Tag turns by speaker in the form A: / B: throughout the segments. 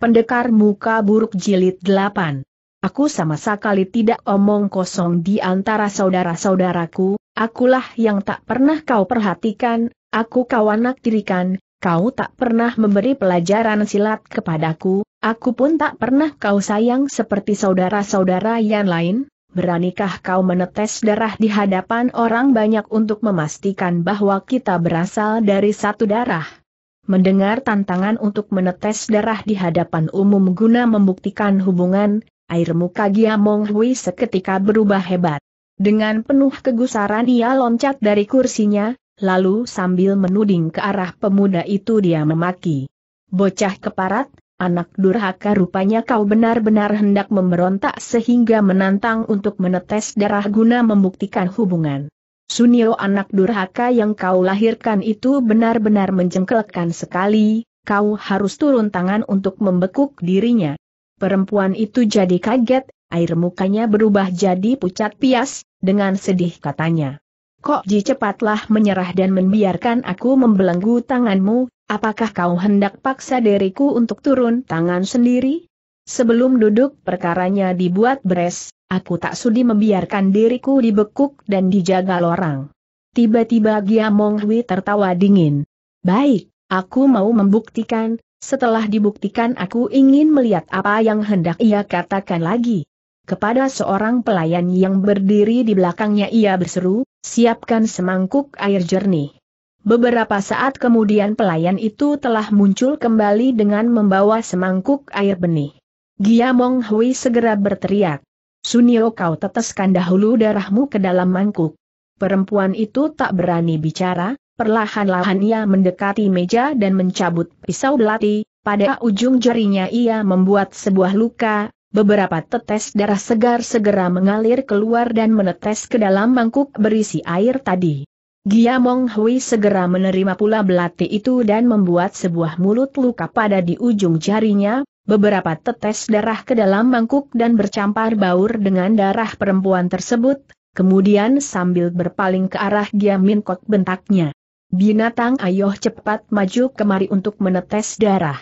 A: Pendekar muka buruk jilid 8. Aku sama sekali tidak omong kosong di antara saudara-saudaraku, akulah yang tak pernah kau perhatikan, aku kau anak tirikan, kau tak pernah memberi pelajaran silat kepadaku, aku pun tak pernah kau sayang seperti saudara-saudara yang lain, beranikah kau menetes darah di hadapan orang banyak untuk memastikan bahwa kita berasal dari satu darah? Mendengar tantangan untuk menetes darah di hadapan umum guna membuktikan hubungan, air muka Giamong Hui seketika berubah hebat. Dengan penuh kegusaran ia loncat dari kursinya, lalu sambil menuding ke arah pemuda itu dia memaki. Bocah keparat, anak durhaka rupanya kau benar-benar hendak memberontak sehingga menantang untuk menetes darah guna membuktikan hubungan. Sunio anak durhaka yang kau lahirkan itu benar-benar menjengkelkan sekali, kau harus turun tangan untuk membekuk dirinya. Perempuan itu jadi kaget, air mukanya berubah jadi pucat pias, dengan sedih katanya. Kok Ji cepatlah menyerah dan membiarkan aku membelenggu tanganmu, apakah kau hendak paksa diriku untuk turun tangan sendiri? Sebelum duduk perkaranya dibuat beres, aku tak sudi membiarkan diriku dibekuk dan dijaga orang. Tiba-tiba Giamong Hui tertawa dingin. Baik, aku mau membuktikan, setelah dibuktikan aku ingin melihat apa yang hendak ia katakan lagi. Kepada seorang pelayan yang berdiri di belakangnya ia berseru, siapkan semangkuk air jernih. Beberapa saat kemudian pelayan itu telah muncul kembali dengan membawa semangkuk air benih. Giamong Hui segera berteriak. Sunio kau teteskan dahulu darahmu ke dalam mangkuk. Perempuan itu tak berani bicara, perlahan-lahan ia mendekati meja dan mencabut pisau belati, pada ujung jarinya ia membuat sebuah luka, Beberapa tetes darah segar segera mengalir keluar dan menetes ke dalam mangkuk berisi air tadi. Giamong Hui segera menerima pula belati itu dan membuat sebuah mulut luka pada di ujung jarinya, beberapa tetes darah ke dalam mangkuk dan bercampar baur dengan darah perempuan tersebut, kemudian sambil berpaling ke arah Giamin Kok bentaknya. Binatang ayoh cepat maju kemari untuk menetes darah.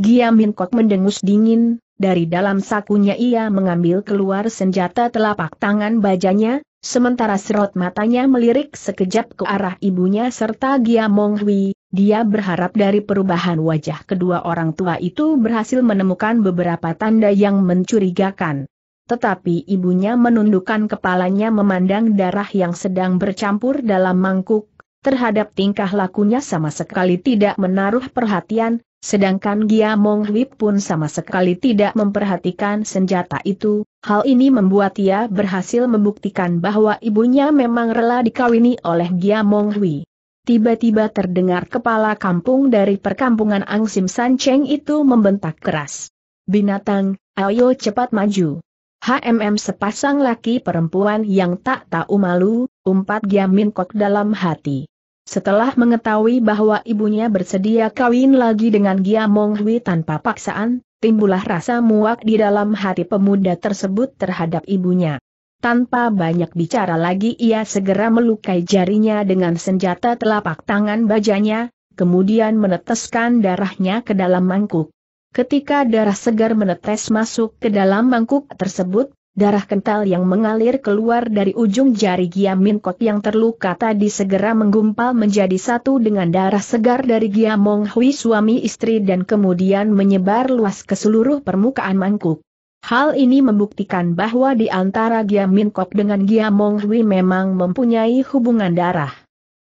A: Giamin Kok mendengus dingin, dari dalam sakunya ia mengambil keluar senjata telapak tangan bajanya, Sementara serot matanya melirik sekejap ke arah ibunya serta Gia Mong Hui, dia berharap dari perubahan wajah kedua orang tua itu berhasil menemukan beberapa tanda yang mencurigakan. Tetapi ibunya menundukkan kepalanya memandang darah yang sedang bercampur dalam mangkuk, terhadap tingkah lakunya sama sekali tidak menaruh perhatian, Sedangkan Gia Mong Hui pun sama sekali tidak memperhatikan senjata itu, hal ini membuat ia berhasil membuktikan bahwa ibunya memang rela dikawini oleh Gia Mong Hui. Tiba-tiba terdengar kepala kampung dari perkampungan Ang Sim San Cheng itu membentak keras. Binatang, ayo cepat maju. HMM sepasang laki perempuan yang tak tahu malu, umpat Giamin Kok dalam hati. Setelah mengetahui bahwa ibunya bersedia kawin lagi dengan Gia Monghui Hui tanpa paksaan, timbulah rasa muak di dalam hati pemuda tersebut terhadap ibunya. Tanpa banyak bicara lagi ia segera melukai jarinya dengan senjata telapak tangan bajanya, kemudian meneteskan darahnya ke dalam mangkuk. Ketika darah segar menetes masuk ke dalam mangkuk tersebut, Darah kental yang mengalir keluar dari ujung jari Kok yang terluka tadi segera menggumpal menjadi satu dengan darah segar dari Giamong Hui suami istri dan kemudian menyebar luas ke seluruh permukaan mangkuk. Hal ini membuktikan bahwa di antara Kok dengan Giamong Hui memang mempunyai hubungan darah.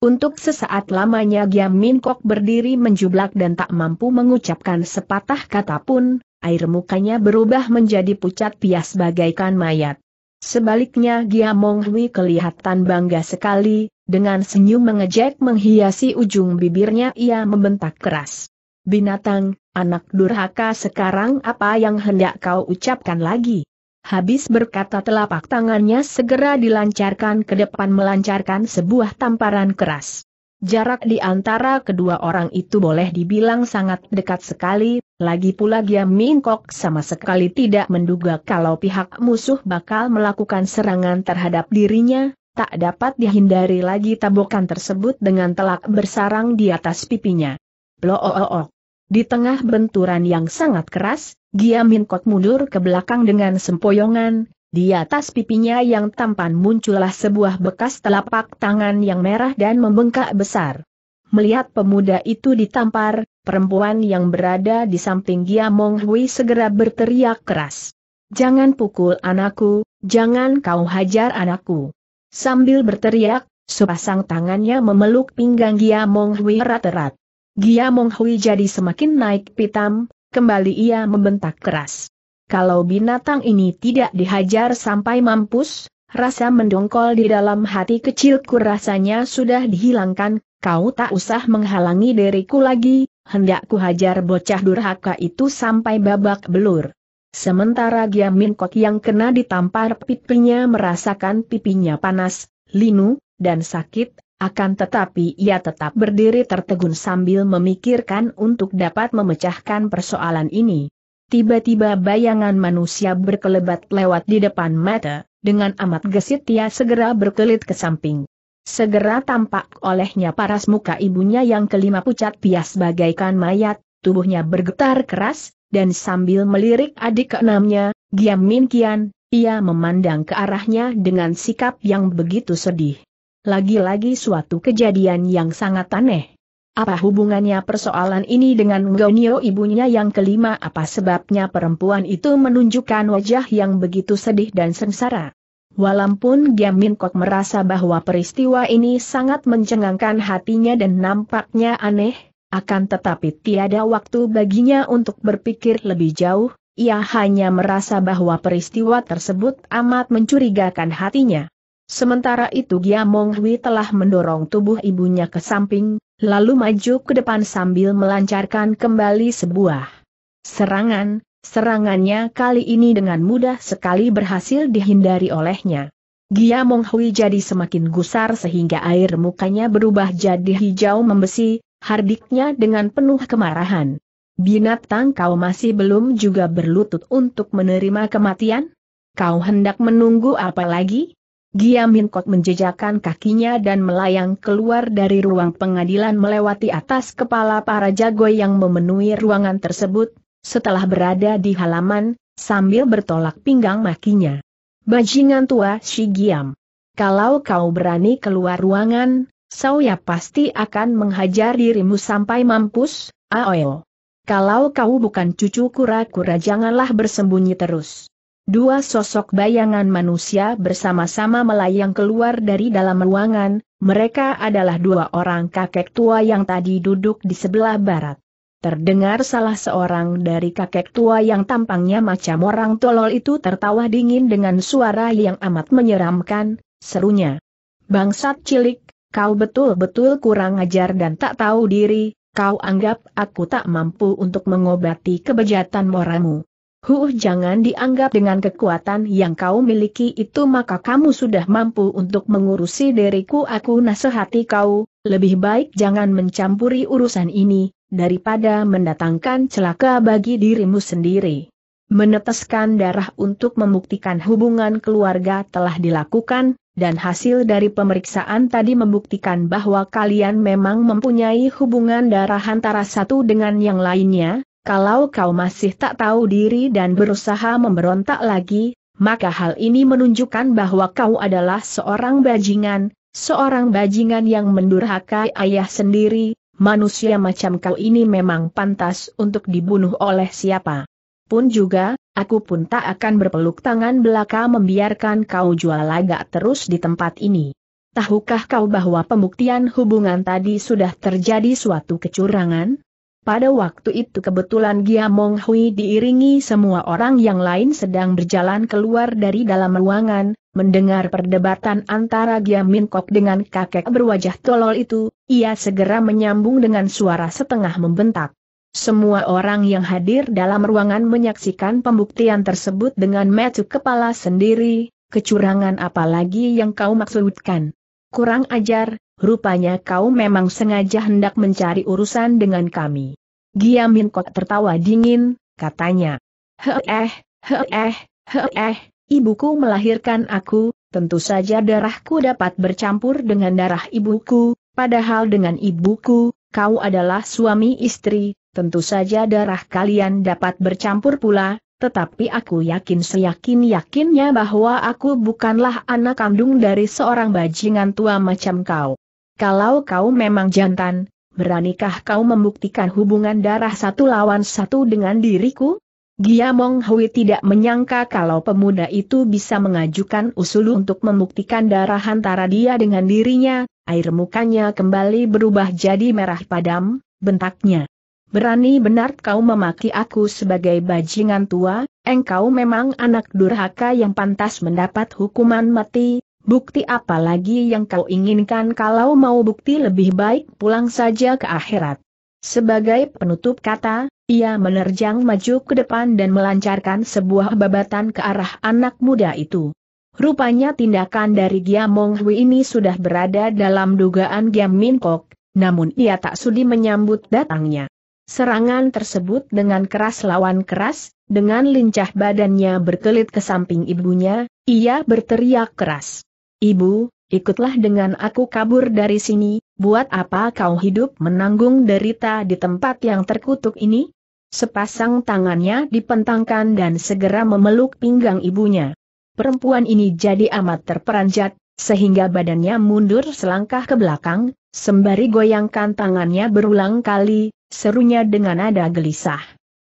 A: Untuk sesaat lamanya Kok berdiri menjublak dan tak mampu mengucapkan sepatah kata pun, air mukanya berubah menjadi pucat pias bagaikan mayat. Sebaliknya Gia Mong Hui kelihatan bangga sekali, dengan senyum mengejek menghiasi ujung bibirnya ia membentak keras. Binatang, anak durhaka sekarang apa yang hendak kau ucapkan lagi? Habis berkata telapak tangannya segera dilancarkan ke depan melancarkan sebuah tamparan keras. Jarak di antara kedua orang itu boleh dibilang sangat dekat sekali, lagi pula Gia Mingkok sama sekali tidak menduga kalau pihak musuh bakal melakukan serangan terhadap dirinya, tak dapat dihindari lagi tabokan tersebut dengan telak bersarang di atas pipinya. -o. Di tengah benturan yang sangat keras, Gia Mingkok mundur ke belakang dengan sempoyongan, di atas pipinya yang tampan muncullah sebuah bekas telapak tangan yang merah dan membengkak besar. Melihat pemuda itu ditampar, perempuan yang berada di samping Gia Mong Hui segera berteriak keras. Jangan pukul anakku, jangan kau hajar anakku. Sambil berteriak, sepasang tangannya memeluk pinggang Gia Mong Hui erat-erat. Gia Mong Hui jadi semakin naik pitam, kembali ia membentak keras kalau binatang ini tidak dihajar sampai mampus, rasa mendongkol di dalam hati kecilku rasanya sudah dihilangkan, kau tak usah menghalangi diriku lagi, Hendakku hajar bocah durhaka itu sampai babak belur. Sementara Giamin Kok yang kena ditampar pipinya merasakan pipinya panas, linu, dan sakit, akan tetapi ia tetap berdiri tertegun sambil memikirkan untuk dapat memecahkan persoalan ini. Tiba-tiba bayangan manusia berkelebat lewat di depan mata, dengan amat gesit ia segera berkelit ke samping. Segera tampak olehnya paras muka ibunya yang kelima pucat pias bagaikan mayat, tubuhnya bergetar keras, dan sambil melirik adik keenamnya, Giam Min Kian, ia memandang ke arahnya dengan sikap yang begitu sedih. Lagi-lagi suatu kejadian yang sangat aneh. Apa hubungannya persoalan ini dengan Gonio ibunya yang kelima apa sebabnya perempuan itu menunjukkan wajah yang begitu sedih dan sengsara? Walaupun Giamin Kok merasa bahwa peristiwa ini sangat mencengangkan hatinya dan nampaknya aneh, akan tetapi tiada waktu baginya untuk berpikir lebih jauh, ia hanya merasa bahwa peristiwa tersebut amat mencurigakan hatinya. Sementara itu Gia Monghui telah mendorong tubuh ibunya ke samping, lalu maju ke depan sambil melancarkan kembali sebuah serangan, serangannya kali ini dengan mudah sekali berhasil dihindari olehnya. Gia Monghui jadi semakin gusar sehingga air mukanya berubah jadi hijau membesi, hardiknya dengan penuh kemarahan. Binatang kau masih belum juga berlutut untuk menerima kematian? Kau hendak menunggu apa lagi? Giam Hin menjejakkan kakinya dan melayang keluar dari ruang pengadilan melewati atas kepala para jago yang memenuhi ruangan tersebut, setelah berada di halaman, sambil bertolak pinggang makinya. Bajingan tua si Giam. Kalau kau berani keluar ruangan, saya pasti akan menghajar dirimu sampai mampus, Aoyo. Kalau kau bukan cucu kura-kura janganlah bersembunyi terus. Dua sosok bayangan manusia bersama-sama melayang keluar dari dalam ruangan, mereka adalah dua orang kakek tua yang tadi duduk di sebelah barat. Terdengar salah seorang dari kakek tua yang tampangnya macam orang tolol itu tertawa dingin dengan suara yang amat menyeramkan, serunya. Bangsat cilik, kau betul-betul kurang ajar dan tak tahu diri, kau anggap aku tak mampu untuk mengobati kebejatan moramu. Huh jangan dianggap dengan kekuatan yang kau miliki itu maka kamu sudah mampu untuk mengurusi diriku aku nasihati kau, lebih baik jangan mencampuri urusan ini, daripada mendatangkan celaka bagi dirimu sendiri. Meneteskan darah untuk membuktikan hubungan keluarga telah dilakukan, dan hasil dari pemeriksaan tadi membuktikan bahwa kalian memang mempunyai hubungan darah antara satu dengan yang lainnya, kalau kau masih tak tahu diri dan berusaha memberontak lagi, maka hal ini menunjukkan bahwa kau adalah seorang bajingan, seorang bajingan yang mendurhakai ayah sendiri, manusia macam kau ini memang pantas untuk dibunuh oleh siapa. Pun juga, aku pun tak akan berpeluk tangan belaka membiarkan kau jual lagak terus di tempat ini. Tahukah kau bahwa pembuktian hubungan tadi sudah terjadi suatu kecurangan? Pada waktu itu kebetulan Giamong Hui diiringi semua orang yang lain sedang berjalan keluar dari dalam ruangan, mendengar perdebatan antara Gia Min Kok dengan kakek berwajah tolol itu, ia segera menyambung dengan suara setengah membentak. Semua orang yang hadir dalam ruangan menyaksikan pembuktian tersebut dengan metu kepala sendiri, kecurangan apalagi yang kau maksudkan. Kurang ajar, rupanya kau memang sengaja hendak mencari urusan dengan kami. Giamin Kok tertawa dingin, katanya. Heeh, heeh, heeh, ibuku melahirkan aku, tentu saja darahku dapat bercampur dengan darah ibuku, padahal dengan ibuku, kau adalah suami istri, tentu saja darah kalian dapat bercampur pula, tetapi aku yakin seyakin-yakinnya bahwa aku bukanlah anak kandung dari seorang bajingan tua macam kau. Kalau kau memang jantan, beranikah kau membuktikan hubungan darah satu lawan satu dengan diriku? Giamong Hui tidak menyangka kalau pemuda itu bisa mengajukan usul untuk membuktikan darah antara dia dengan dirinya, air mukanya kembali berubah jadi merah padam, bentaknya. Berani benar kau memaki aku sebagai bajingan tua, engkau memang anak durhaka yang pantas mendapat hukuman mati, Bukti apa lagi yang kau inginkan kalau mau bukti lebih baik pulang saja ke akhirat. Sebagai penutup kata, ia menerjang maju ke depan dan melancarkan sebuah babatan ke arah anak muda itu. Rupanya tindakan dari Giamong Hui ini sudah berada dalam dugaan Giam Min Kok, namun ia tak sudi menyambut datangnya. Serangan tersebut dengan keras lawan keras, dengan lincah badannya berkelit ke samping ibunya, ia berteriak keras. Ibu, ikutlah dengan aku kabur dari sini, buat apa kau hidup menanggung derita di tempat yang terkutuk ini? Sepasang tangannya dipentangkan dan segera memeluk pinggang ibunya. Perempuan ini jadi amat terperanjat, sehingga badannya mundur selangkah ke belakang, sembari goyangkan tangannya berulang kali, serunya dengan nada gelisah.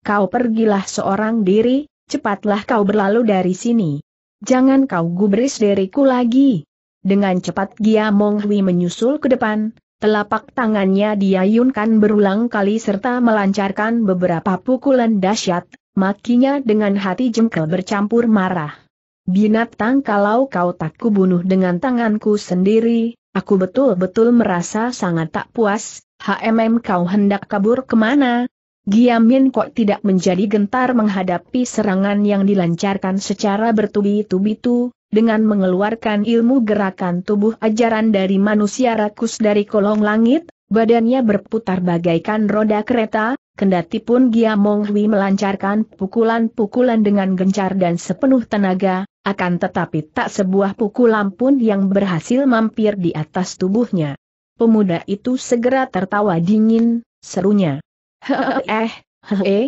A: Kau pergilah seorang diri, cepatlah kau berlalu dari sini. Jangan kau gubris diriku lagi. Dengan cepat Gia Mong Hui menyusul ke depan, telapak tangannya diayunkan berulang kali serta melancarkan beberapa pukulan dahsyat, makinya dengan hati jengkel bercampur marah. Binatang kalau kau tak kubunuh dengan tanganku sendiri, aku betul-betul merasa sangat tak puas, HMM kau hendak kabur kemana, Giamin kok tidak menjadi gentar menghadapi serangan yang dilancarkan secara bertubi-tubi itu, dengan mengeluarkan ilmu gerakan tubuh ajaran dari manusia rakus dari kolong langit, badannya berputar bagaikan roda kereta, kendati pun Giamong Hui melancarkan pukulan-pukulan dengan gencar dan sepenuh tenaga, akan tetapi tak sebuah pukulan pun yang berhasil mampir di atas tubuhnya. Pemuda itu segera tertawa dingin, serunya eh, eh, eh.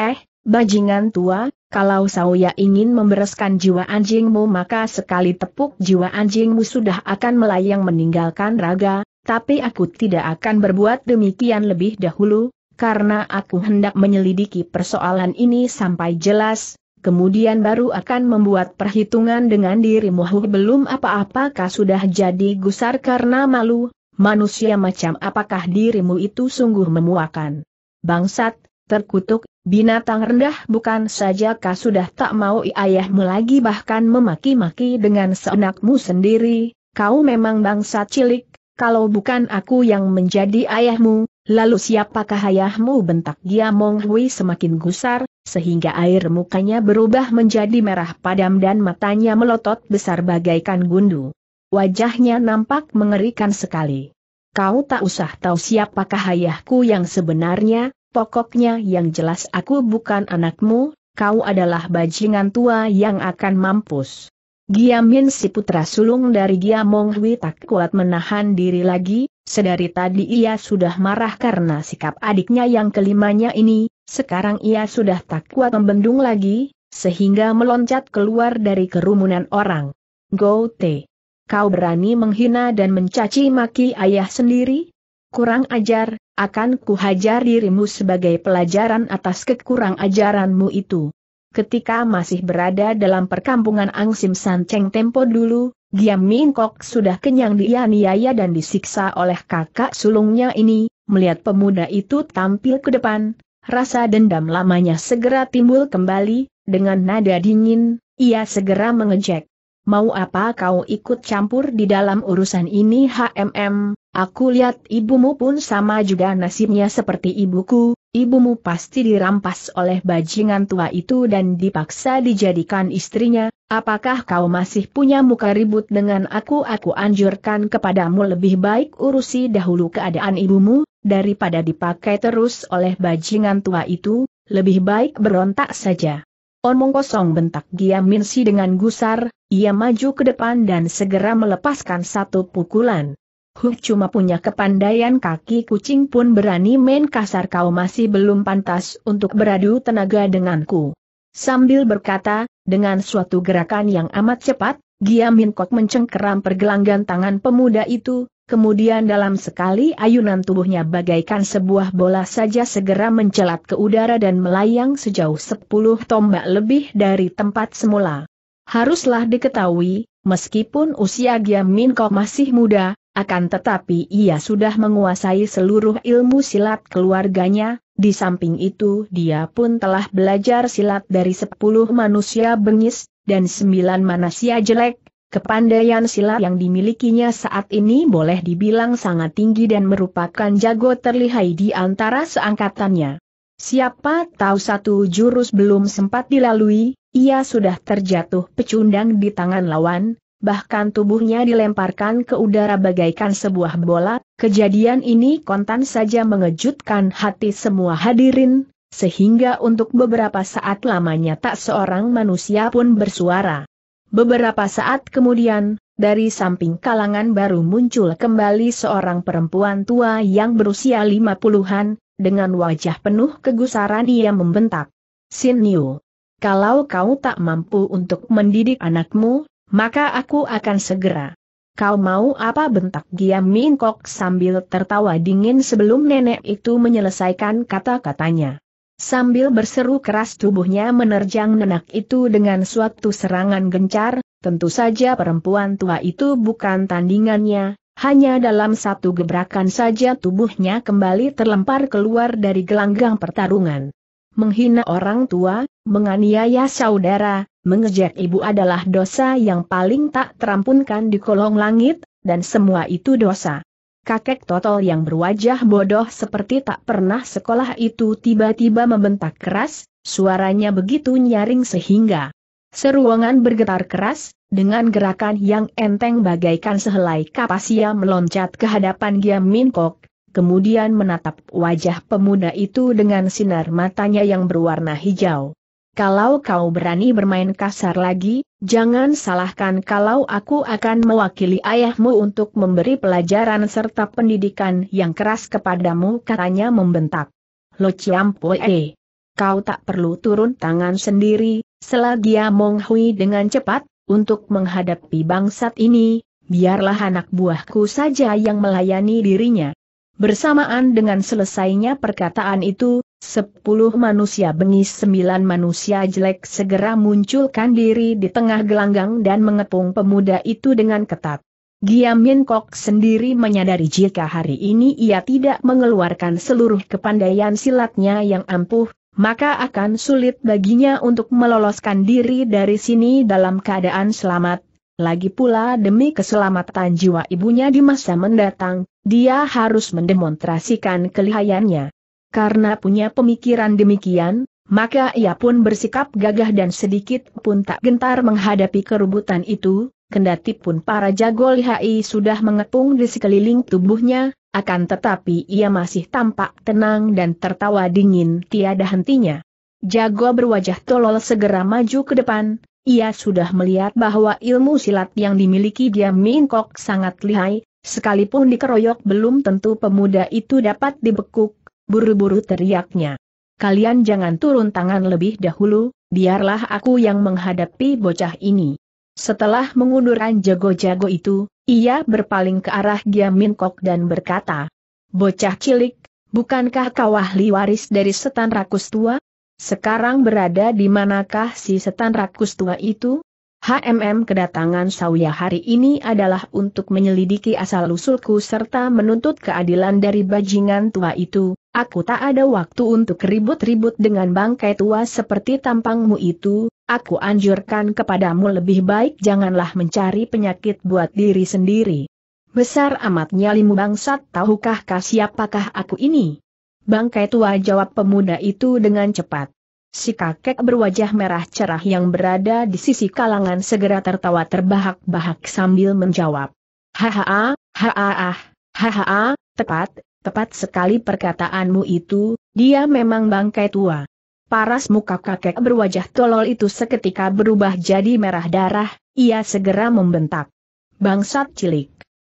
A: eh, bajingan tua, kalau Sauya ingin membereskan jiwa anjingmu maka sekali tepuk jiwa anjingmu sudah akan melayang meninggalkan raga, tapi aku tidak akan berbuat demikian lebih dahulu, karena aku hendak menyelidiki persoalan ini sampai jelas, kemudian baru akan membuat perhitungan dengan dirimu huh, belum apa-apakah sudah jadi gusar karena malu, manusia macam apakah dirimu itu sungguh memuakan bangsat, terkutuk, binatang rendah bukan saja kau sudah tak mau ayahmu lagi bahkan memaki-maki dengan seenakmu sendiri, kau memang bangsat cilik, kalau bukan aku yang menjadi ayahmu, lalu siapakah ayahmu bentak dia Monghui semakin gusar, sehingga air mukanya berubah menjadi merah padam dan matanya melotot besar bagaikan gundu. Wajahnya nampak mengerikan sekali. Kau tak usah tahu siapakah ayahku yang sebenarnya, pokoknya yang jelas aku bukan anakmu, kau adalah bajingan tua yang akan mampus. Giamin si putra sulung dari Giamong Hui tak kuat menahan diri lagi, sedari tadi ia sudah marah karena sikap adiknya yang kelimanya ini, sekarang ia sudah tak kuat membendung lagi, sehingga meloncat keluar dari kerumunan orang. Go Teh. Kau berani menghina dan mencaci maki ayah sendiri? Kurang ajar, akan kuhajar dirimu sebagai pelajaran atas kekurang ajaranmu itu. Ketika masih berada dalam perkampungan Angsim Cheng Tempo dulu, Giam Min Kok sudah kenyang dianiaya dan disiksa oleh kakak sulungnya ini, melihat pemuda itu tampil ke depan, rasa dendam lamanya segera timbul kembali, dengan nada dingin, ia segera mengejek mau apa kau ikut campur di dalam urusan ini HMM, aku lihat ibumu pun sama juga nasibnya seperti ibuku, ibumu pasti dirampas oleh bajingan tua itu dan dipaksa dijadikan istrinya, apakah kau masih punya muka ribut dengan aku aku anjurkan kepadamu lebih baik urusi dahulu keadaan ibumu, daripada dipakai terus oleh bajingan tua itu, lebih baik berontak saja. Omong kosong bentak Gia Minsi dengan gusar, ia maju ke depan dan segera melepaskan satu pukulan. Huh cuma punya kepandaian kaki kucing pun berani main kasar kau masih belum pantas untuk beradu tenaga denganku. Sambil berkata, dengan suatu gerakan yang amat cepat, Giam Min Kok mencengkeram pergelangan tangan pemuda itu, Kemudian dalam sekali ayunan tubuhnya bagaikan sebuah bola saja segera mencelat ke udara dan melayang sejauh sepuluh tombak lebih dari tempat semula. Haruslah diketahui, meskipun usia Giam Kok masih muda, akan tetapi ia sudah menguasai seluruh ilmu silat keluarganya, di samping itu dia pun telah belajar silat dari sepuluh manusia bengis, dan sembilan manusia jelek, Kepandaian silat yang dimilikinya saat ini boleh dibilang sangat tinggi dan merupakan jago terlihai di antara seangkatannya. Siapa tahu satu jurus belum sempat dilalui, ia sudah terjatuh pecundang di tangan lawan, bahkan tubuhnya dilemparkan ke udara bagaikan sebuah bola, kejadian ini kontan saja mengejutkan hati semua hadirin, sehingga untuk beberapa saat lamanya tak seorang manusia pun bersuara. Beberapa saat kemudian, dari samping kalangan baru muncul kembali seorang perempuan tua yang berusia lima puluhan, dengan wajah penuh kegusaran ia membentak. Sin Yu, kalau kau tak mampu untuk mendidik anakmu, maka aku akan segera. Kau mau apa bentak Giam Min Kok sambil tertawa dingin sebelum nenek itu menyelesaikan kata-katanya. Sambil berseru keras tubuhnya menerjang nenek itu dengan suatu serangan gencar, tentu saja perempuan tua itu bukan tandingannya, hanya dalam satu gebrakan saja tubuhnya kembali terlempar keluar dari gelanggang pertarungan. Menghina orang tua, menganiaya saudara, mengejek ibu adalah dosa yang paling tak terampunkan di kolong langit, dan semua itu dosa kakek Totol yang berwajah bodoh seperti tak pernah sekolah itu tiba-tiba membentak keras, suaranya begitu nyaring sehingga seruangan bergetar keras, dengan gerakan yang enteng bagaikan sehelai kapas ia meloncat ke hadapan Giam Min Kok, kemudian menatap wajah pemuda itu dengan sinar matanya yang berwarna hijau. Kalau kau berani bermain kasar lagi, Jangan salahkan kalau aku akan mewakili ayahmu untuk memberi pelajaran serta pendidikan yang keras kepadamu katanya membentak. Lo Ciampoe, Kau tak perlu turun tangan sendiri, selagi Mong Hui dengan cepat, untuk menghadapi bangsat ini, biarlah anak buahku saja yang melayani dirinya. Bersamaan dengan selesainya perkataan itu, Sepuluh manusia bengis sembilan manusia jelek segera munculkan diri di tengah gelanggang dan mengepung pemuda itu dengan ketat. Giamin Kok sendiri menyadari jika hari ini ia tidak mengeluarkan seluruh kepandaian silatnya yang ampuh, maka akan sulit baginya untuk meloloskan diri dari sini dalam keadaan selamat. Lagi pula demi keselamatan jiwa ibunya di masa mendatang, dia harus mendemonstrasikan kelihayannya. Karena punya pemikiran demikian, maka ia pun bersikap gagah dan sedikit pun tak gentar menghadapi kerubutan itu, kendati pun para jago lihai sudah mengepung di sekeliling tubuhnya, akan tetapi ia masih tampak tenang dan tertawa dingin tiada hentinya. Jago berwajah tolol segera maju ke depan, ia sudah melihat bahwa ilmu silat yang dimiliki dia Mingkok sangat lihai, sekalipun dikeroyok belum tentu pemuda itu dapat dibekuk, buru-buru teriaknya. Kalian jangan turun tangan lebih dahulu, biarlah aku yang menghadapi bocah ini. Setelah mengundurkan jago-jago itu, ia berpaling ke arah Giamin Kok dan berkata, Bocah cilik, bukankah kau ahli waris dari setan rakus tua? Sekarang berada di manakah si setan rakus tua itu? HMM kedatangan Sawia hari ini adalah untuk menyelidiki asal-usulku serta menuntut keadilan dari bajingan tua itu. Aku tak ada waktu untuk ribut-ribut dengan bangkai tua seperti tampangmu itu. Aku anjurkan kepadamu lebih baik janganlah mencari penyakit buat diri sendiri. Besar amat nyalimu bangsat tahukah kah siapakah aku ini? Bangkai tua jawab pemuda itu dengan cepat. Si kakek berwajah merah cerah yang berada di sisi kalangan segera tertawa terbahak-bahak sambil menjawab. Hahaha, hahaha, hahaha, tepat, tepat sekali perkataanmu itu, dia memang bangkai tua. Paras muka kakek berwajah tolol itu seketika berubah jadi merah darah, ia segera membentak. Bangsat cilik.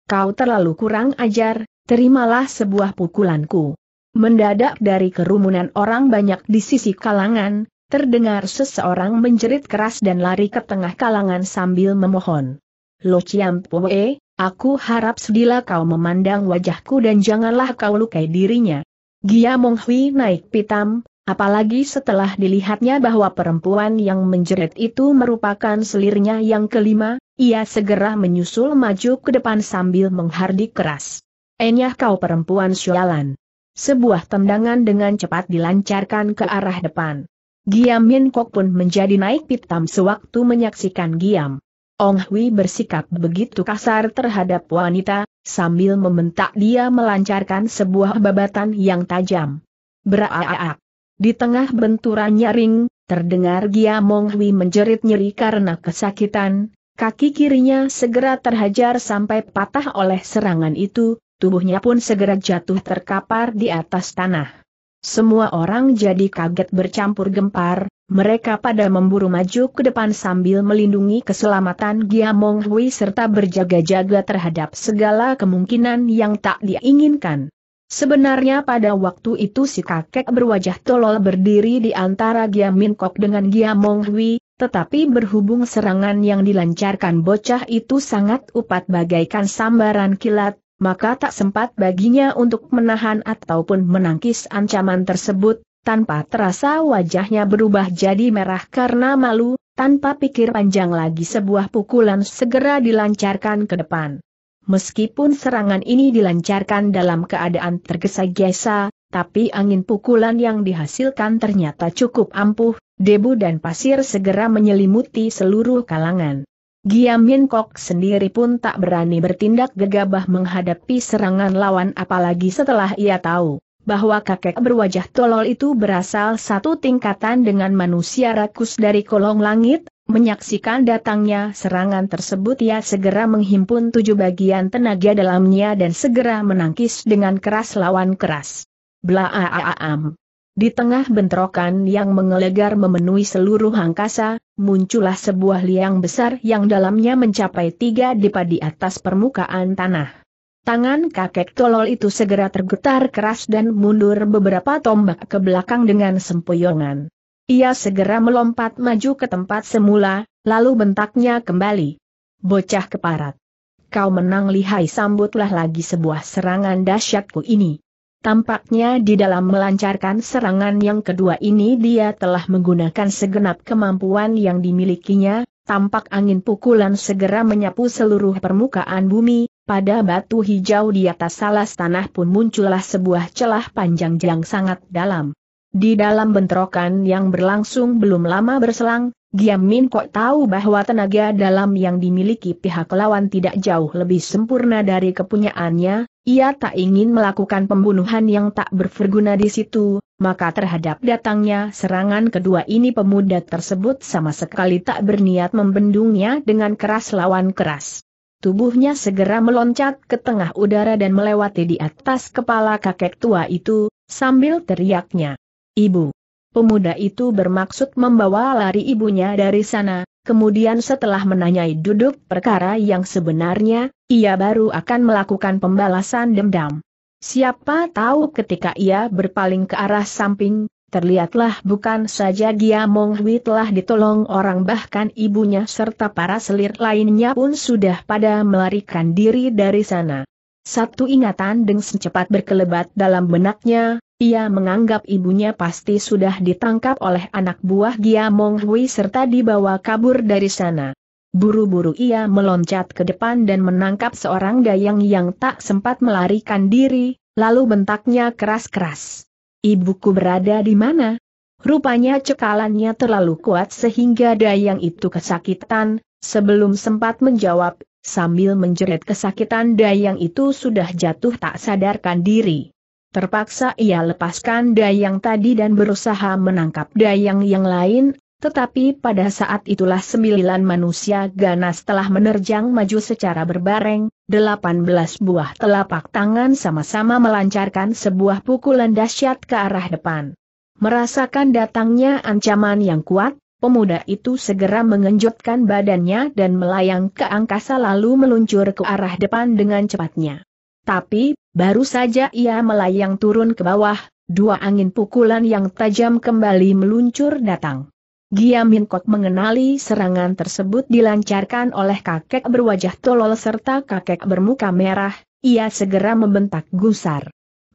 A: Kau terlalu kurang ajar, terimalah sebuah pukulanku. Mendadak dari kerumunan orang banyak di sisi kalangan, terdengar seseorang menjerit keras dan lari ke tengah kalangan sambil memohon. Lo Chiam Pue, aku harap sedila kau memandang wajahku dan janganlah kau lukai dirinya. Gia Mong Hui naik pitam, apalagi setelah dilihatnya bahwa perempuan yang menjerit itu merupakan selirnya yang kelima, ia segera menyusul maju ke depan sambil menghardik keras. Enyah kau perempuan syualan. Sebuah tendangan dengan cepat dilancarkan ke arah depan. Giam Min Kok pun menjadi naik pitam sewaktu menyaksikan Giam. Ong Hui bersikap begitu kasar terhadap wanita, sambil membentak dia melancarkan sebuah babatan yang tajam. Beraak. Di tengah benturan nyaring, terdengar Giam Ong Hui menjerit nyeri karena kesakitan, kaki kirinya segera terhajar sampai patah oleh serangan itu, tubuhnya pun segera jatuh terkapar di atas tanah. Semua orang jadi kaget bercampur gempar, mereka pada memburu maju ke depan sambil melindungi keselamatan Giamong Hui serta berjaga-jaga terhadap segala kemungkinan yang tak diinginkan. Sebenarnya pada waktu itu si kakek berwajah tolol berdiri di antara Giamin Kok dengan Giamong Hui, tetapi berhubung serangan yang dilancarkan bocah itu sangat upat bagaikan sambaran kilat, maka tak sempat baginya untuk menahan ataupun menangkis ancaman tersebut, tanpa terasa wajahnya berubah jadi merah karena malu, tanpa pikir panjang lagi sebuah pukulan segera dilancarkan ke depan. Meskipun serangan ini dilancarkan dalam keadaan tergesa-gesa, tapi angin pukulan yang dihasilkan ternyata cukup ampuh, debu dan pasir segera menyelimuti seluruh kalangan. Giam Min Kok sendiri pun tak berani bertindak gegabah menghadapi serangan lawan apalagi setelah ia tahu bahwa kakek berwajah tolol itu berasal satu tingkatan dengan manusia rakus dari kolong langit, menyaksikan datangnya serangan tersebut ia segera menghimpun tujuh bagian tenaga dalamnya dan segera menangkis dengan keras lawan keras. Blaaam. Di tengah bentrokan yang mengelegar memenuhi seluruh angkasa, muncullah sebuah liang besar yang dalamnya mencapai tiga depa di atas permukaan tanah. Tangan kakek tolol itu segera tergetar keras dan mundur beberapa tombak ke belakang dengan sempoyongan. Ia segera melompat maju ke tempat semula, lalu bentaknya kembali. Bocah keparat. Kau menang lihai sambutlah lagi sebuah serangan dahsyatku ini. Tampaknya di dalam melancarkan serangan yang kedua ini dia telah menggunakan segenap kemampuan yang dimilikinya, tampak angin pukulan segera menyapu seluruh permukaan bumi, pada batu hijau di atas salas tanah pun muncullah sebuah celah panjang yang sangat dalam. Di dalam bentrokan yang berlangsung belum lama berselang, Giam Min Kok tahu bahwa tenaga dalam yang dimiliki pihak lawan tidak jauh lebih sempurna dari kepunyaannya, ia tak ingin melakukan pembunuhan yang tak berguna di situ, maka terhadap datangnya serangan kedua ini pemuda tersebut sama sekali tak berniat membendungnya dengan keras lawan keras. Tubuhnya segera meloncat ke tengah udara dan melewati di atas kepala kakek tua itu, sambil teriaknya. Ibu! Pemuda itu bermaksud membawa lari ibunya dari sana, Kemudian setelah menanyai duduk perkara yang sebenarnya, ia baru akan melakukan pembalasan dendam. Siapa tahu ketika ia berpaling ke arah samping, terlihatlah bukan saja Gia Mong Hui telah ditolong orang bahkan ibunya serta para selir lainnya pun sudah pada melarikan diri dari sana. Satu ingatan dengan secepat berkelebat dalam benaknya, ia menganggap ibunya pasti sudah ditangkap oleh anak buah Gia Mong Hui serta dibawa kabur dari sana. Buru-buru ia meloncat ke depan dan menangkap seorang dayang yang tak sempat melarikan diri, lalu bentaknya keras-keras. Ibuku berada di mana? Rupanya cekalannya terlalu kuat sehingga dayang itu kesakitan, sebelum sempat menjawab, sambil menjerit kesakitan dayang itu sudah jatuh tak sadarkan diri. Terpaksa ia lepaskan dayang tadi dan berusaha menangkap dayang yang lain, tetapi pada saat itulah sembilan manusia ganas telah menerjang maju secara berbareng, delapan belas buah telapak tangan sama-sama melancarkan sebuah pukulan dahsyat ke arah depan. Merasakan datangnya ancaman yang kuat, pemuda itu segera mengenjotkan badannya dan melayang ke angkasa lalu meluncur ke arah depan dengan cepatnya. Tapi, baru saja ia melayang turun ke bawah, dua angin pukulan yang tajam kembali meluncur datang. Giam Min Kok mengenali serangan tersebut dilancarkan oleh kakek berwajah tolol serta kakek bermuka merah, ia segera membentak gusar.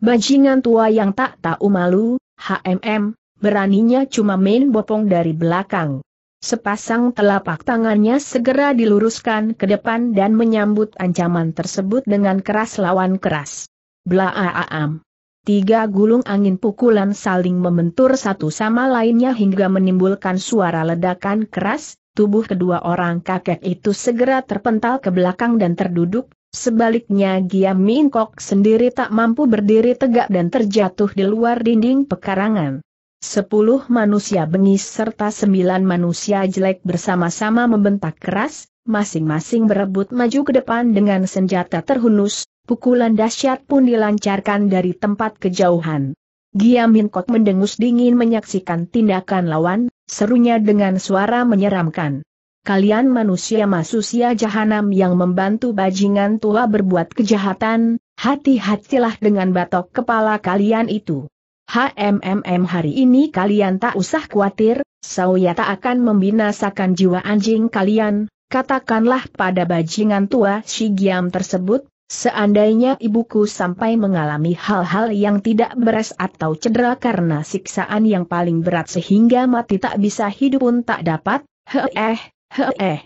A: Bajingan tua yang tak tahu malu, HMM, beraninya cuma main bopong dari belakang. Sepasang telapak tangannya segera diluruskan ke depan dan menyambut ancaman tersebut dengan keras lawan keras. Blaaam. Tiga gulung angin pukulan saling membentur satu sama lainnya hingga menimbulkan suara ledakan keras, tubuh kedua orang kakek itu segera terpental ke belakang dan terduduk, sebaliknya Giam Minkok sendiri tak mampu berdiri tegak dan terjatuh di luar dinding pekarangan. Sepuluh manusia bengis serta sembilan manusia jelek bersama-sama membentak keras, masing-masing berebut maju ke depan dengan senjata terhunus, pukulan dahsyat pun dilancarkan dari tempat kejauhan. Gia Minkot mendengus dingin menyaksikan tindakan lawan, serunya dengan suara menyeramkan. Kalian manusia manusia jahanam yang membantu bajingan tua berbuat kejahatan, hati-hatilah dengan batok kepala kalian itu. HMMM hari ini kalian tak usah khawatir, Sauya tak akan membinasakan jiwa anjing kalian, katakanlah pada bajingan tua Shigiam tersebut, seandainya ibuku sampai mengalami hal-hal yang tidak beres atau cedera karena siksaan yang paling berat sehingga mati tak bisa hidup pun tak dapat, heeh, heeh,